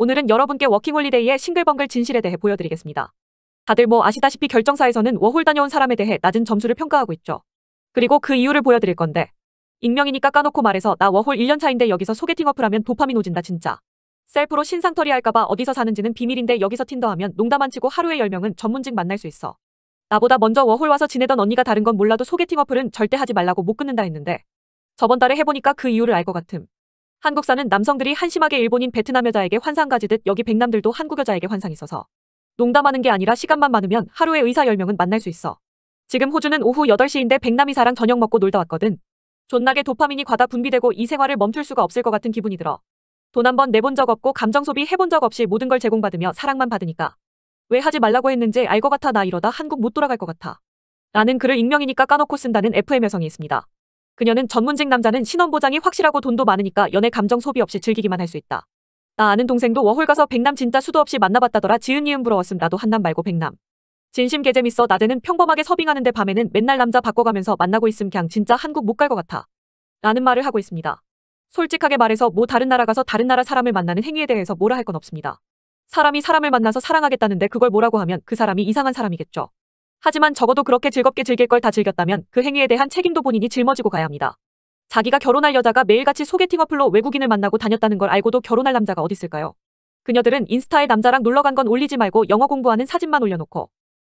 오늘은 여러분께 워킹홀리데이의 싱글벙글 진실에 대해 보여드리겠습니다. 다들 뭐 아시다시피 결정사에서는 워홀 다녀온 사람에 대해 낮은 점수를 평가하고 있죠. 그리고 그 이유를 보여드릴 건데 익명이니까 까놓고 말해서 나 워홀 1년차인데 여기서 소개팅 어플하면 도파민 오진다 진짜. 셀프로 신상털이 할까봐 어디서 사는지는 비밀인데 여기서 틴더하면 농담 안 치고 하루에 10명은 전문직 만날 수 있어. 나보다 먼저 워홀 와서 지내던 언니가 다른 건 몰라도 소개팅 어플은 절대 하지 말라고 못 끊는다 했는데 저번 달에 해보니까 그 이유를 알 것 같음. 한국사는 남성들이 한심하게 일본인 베트남 여자에게 환상 가지듯 여기 백남들도 한국 여자에게 환상 있어서 농담하는 게 아니라 시간만 많으면 하루에 의사 10명은 만날 수 있어. 지금 호주는 오후 8시인데 백남이 사랑 저녁 먹고 놀다 왔거든. 존나게 도파민이 과다 분비되고 이 생활을 멈출 수가 없을 것 같은 기분이 들어. 돈 한 번 내본 적 없고 감정 소비 해본 적 없이 모든 걸 제공받으며 사랑만 받으니까. 왜 하지 말라고 했는지 알 것 같아 나 이러다 한국 못 돌아갈 것 같아. 나는 글을 익명이니까 까놓고 쓴다는 FM 여성이 있습니다. 그녀는 전문직 남자는 신원보장이 확실하고 돈도 많으니까 연애 감정 소비 없이 즐기기만 할 수 있다. 나 아는 동생도 워홀 가서 백남 진짜 수도 없이 만나봤다더라 지은 이은 부러웠음 나도 한남 말고 백남. 진심 개재밌어낮에는 평범하게 서빙하는데 밤에는 맨날 남자 바꿔가면서 만나고 있음 그냥 진짜 한국 못 갈 것 같아. 라는 말을 하고 있습니다. 솔직하게 말해서 뭐 다른 나라 가서 다른 나라 사람을 만나는 행위에 대해서 뭐라 할 건 없습니다. 사람이 사람을 만나서 사랑하겠다는데 그걸 뭐라고 하면 그 사람이 이상한 사람이겠죠. 하지만 적어도 그렇게 즐겁게 즐길 걸 다 즐겼다면 그 행위에 대한 책임도 본인이 짊어지고 가야 합니다. 자기가 결혼할 여자가 매일같이 소개팅 어플로 외국인을 만나고 다녔다는 걸 알고도 결혼할 남자가 어딨을까요? 그녀들은 인스타에 남자랑 놀러 간 건 올리지 말고 영어 공부하는 사진만 올려놓고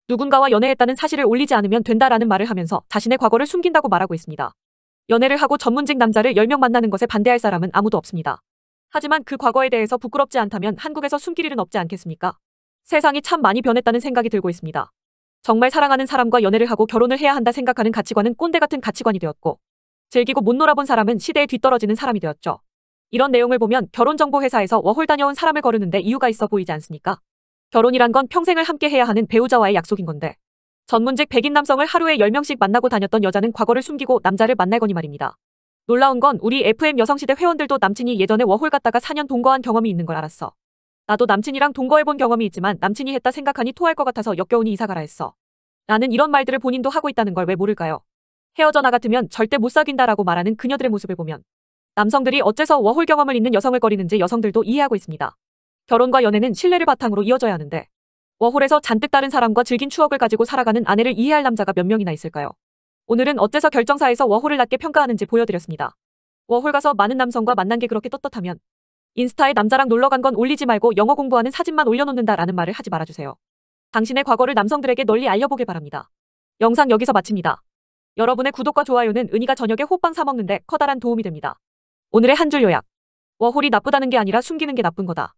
누군가와 연애했다는 사실을 올리지 않으면 된다라는 말을 하면서 자신의 과거를 숨긴다고 말하고 있습니다. 연애를 하고 전문직 남자를 10명 만나는 것에 반대할 사람은 아무도 없습니다. 하지만 그 과거에 대해서 부끄럽지 않다면 한국에서 숨길 일은 없지 않겠습니까? 세상이 참 많이 변했다는 생각이 들고 있습니다. 정말 사랑하는 사람과 연애를 하고 결혼을 해야 한다 생각하는 가치관은 꼰대 같은 가치관이 되었고 즐기고 못 놀아본 사람은 시대에 뒤떨어지는 사람이 되었죠. 이런 내용을 보면 결혼정보회사에서 워홀 다녀온 사람을 거르는데 이유가 있어 보이지 않습니까? 결혼이란 건 평생을 함께 해야 하는 배우자와의 약속인 건데 전문직 백인 남성을 하루에 10명씩 만나고 다녔던 여자는 과거를 숨기고 남자를 만날 거니 말입니다. 놀라운 건 우리 FM 여성시대 회원들도 남친이 예전에 워홀 갔다가 4년 동거한 경험이 있는 걸 알았어. 나도 남친이랑 동거해본 경험이 있지만 남친이 했다 생각하니 토할 것 같아서 역겨우니 이사가라 했어. 나는 이런 말들을 본인도 하고 있다는 걸 왜 모를까요? 헤어져 나 같으면 절대 못 사귄다라고 말하는 그녀들의 모습을 보면 남성들이 어째서 워홀 경험을 있는 여성을 거리는지 여성들도 이해하고 있습니다. 결혼과 연애는 신뢰를 바탕으로 이어져야 하는데 워홀에서 잔뜩 다른 사람과 즐긴 추억을 가지고 살아가는 아내를 이해할 남자가 몇 명이나 있을까요? 오늘은 어째서 결정사에서 워홀을 낮게 평가하는지 보여드렸습니다. 워홀 가서 많은 남성과 만난 게 그렇게 떳떳하면 인스타에 남자랑 놀러 간 건 올리지 말고 영어 공부하는 사진만 올려놓는다라는 말을 하지 말아주세요. 당신의 과거를 남성들에게 널리 알려보길 바랍니다. 영상 여기서 마칩니다. 여러분의 구독과 좋아요는 은희가 저녁에 호빵 사 먹는데 커다란 도움이 됩니다. 오늘의 한 줄 요약. 워홀이 나쁘다는 게 아니라 숨기는 게 나쁜 거다.